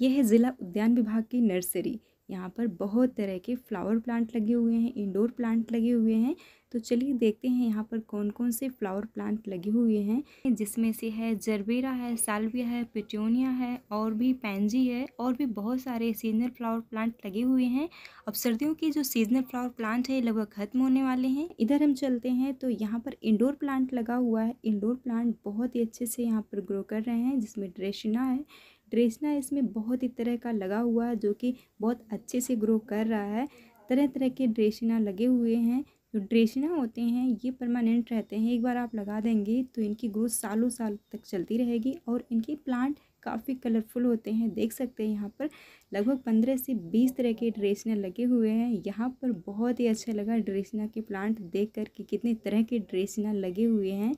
यह है ज़िला उद्यान विभाग की नर्सरी यहाँ पर बहुत तरह के फ्लावर प्लांट लगे हुए हैं इंडोर प्लांट लगे हुए हैं तो चलिए देखते हैं यहाँ पर कौन कौन से फ्लावर प्लांट लगे हुए हैं जिसमें से है जरबेरा है साल्विया है पिटोनिया है और भी पैंजी है और भी बहुत सारे सीजनल फ्लावर प्लांट लगे हुए हैं अब सर्दियों के जो सीजनल फ्लावर प्लांट है लगभग खत्म होने वाले हैं इधर हम चलते हैं तो यहाँ पर इंडोर प्लांट लगा हुआ है इंडोर प्लांट बहुत ही अच्छे से यहाँ पर ग्रो कर रहे हैं जिसमें ड्रेसिना है ट्रेसना इसमें बहुत ही तरह का लगा हुआ है जो कि बहुत अच्छे से ग्रो कर रहा है तरह तरह के ड्रेसिना लगे हुए हैं जो ड्रेसिना होते हैं ये परमानेंट रहते हैं एक बार आप लगा देंगे तो इनकी ग्रोथ सालों साल तक चलती रहेगी और इनके प्लांट काफ़ी कलरफुल होते हैं देख सकते हैं यहाँ पर लगभग पंद्रह से बीस तरह के ड्रेसना लगे हुए हैं यहाँ पर बहुत ही अच्छा लगा ड्रेसना के प्लांट देख कर कि कितने तरह के ड्रेसना लगे हुए हैं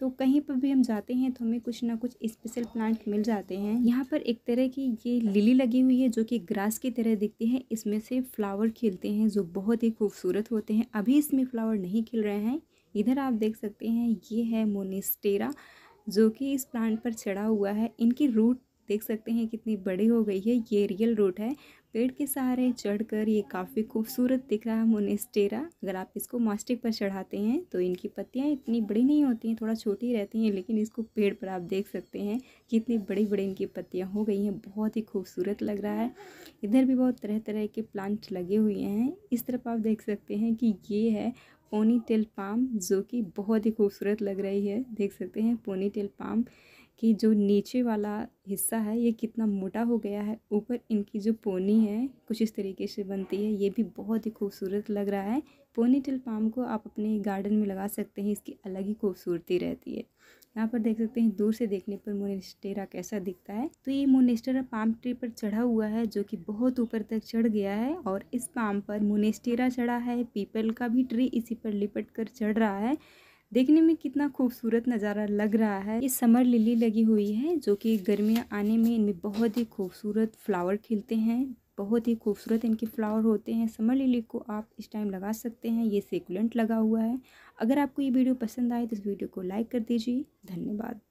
तो कहीं पर भी हम जाते हैं तो हमें कुछ ना कुछ स्पेशल प्लांट मिल जाते हैं यहाँ पर एक तरह की ये लिली लगी हुई है जो कि ग्रास की तरह दिखती है इसमें से फ्लावर खिलते हैं जो बहुत ही खूबसूरत होते हैं अभी इसमें फ्लावर नहीं खिल रहे हैं इधर आप देख सकते हैं ये है मोनिस्टेरा जो कि इस प्लांट पर चढ़ा हुआ है इनकी रूट देख सकते हैं कितनी बड़ी हो गई है ये रियल रूट है पेड़ के सहारे चढ़कर ये काफ़ी खूबसूरत दिख रहा है मोनेस्टेरा अगर आप इसको मास्टिक पर चढ़ाते हैं तो इनकी पत्तियाँ इतनी बड़ी नहीं होती हैं थोड़ा छोटी रहती हैं लेकिन इसको पेड़ पर आप देख सकते हैं कि इतनी बड़ी बड़ी इनकी पत्तियाँ हो गई हैं बहुत ही खूबसूरत लग रहा है इधर भी बहुत तरह तरह के प्लांट लगे हुए हैं इस तरफ आप देख सकते हैं कि ये है पोनी टेल पाम जो कि बहुत ही खूबसूरत लग रही है देख सकते हैं पोनी टेल पाम कि जो नीचे वाला हिस्सा है ये कितना मोटा हो गया है ऊपर इनकी जो पोनी है कुछ इस तरीके से बनती है ये भी बहुत ही खूबसूरत लग रहा है पोनी टिल पाम को आप अपने गार्डन में लगा सकते हैं इसकी अलग ही खूबसूरती रहती है यहाँ पर देख सकते हैं दूर से देखने पर मोनेस्टेरा कैसा दिखता है तो ये मोनेस्टेरा पाम ट्री पर चढ़ा हुआ है जो कि बहुत ऊपर तक चढ़ गया है और इस पाम पर मोनेस्टेरा चढ़ा है पीपल का भी ट्री इसी पर लिपट कर चढ़ रहा है देखने में कितना खूबसूरत नज़ारा लग रहा है ये समर लिली लगी हुई है जो कि गर्मियाँ आने में इनमें बहुत ही खूबसूरत फ्लावर खिलते हैं बहुत ही खूबसूरत इनके फ्लावर होते हैं समर लिली को आप इस टाइम लगा सकते हैं ये सेकुलेंट लगा हुआ है अगर आपको ये वीडियो पसंद आए तो इस वीडियो को लाइक कर दीजिए धन्यवाद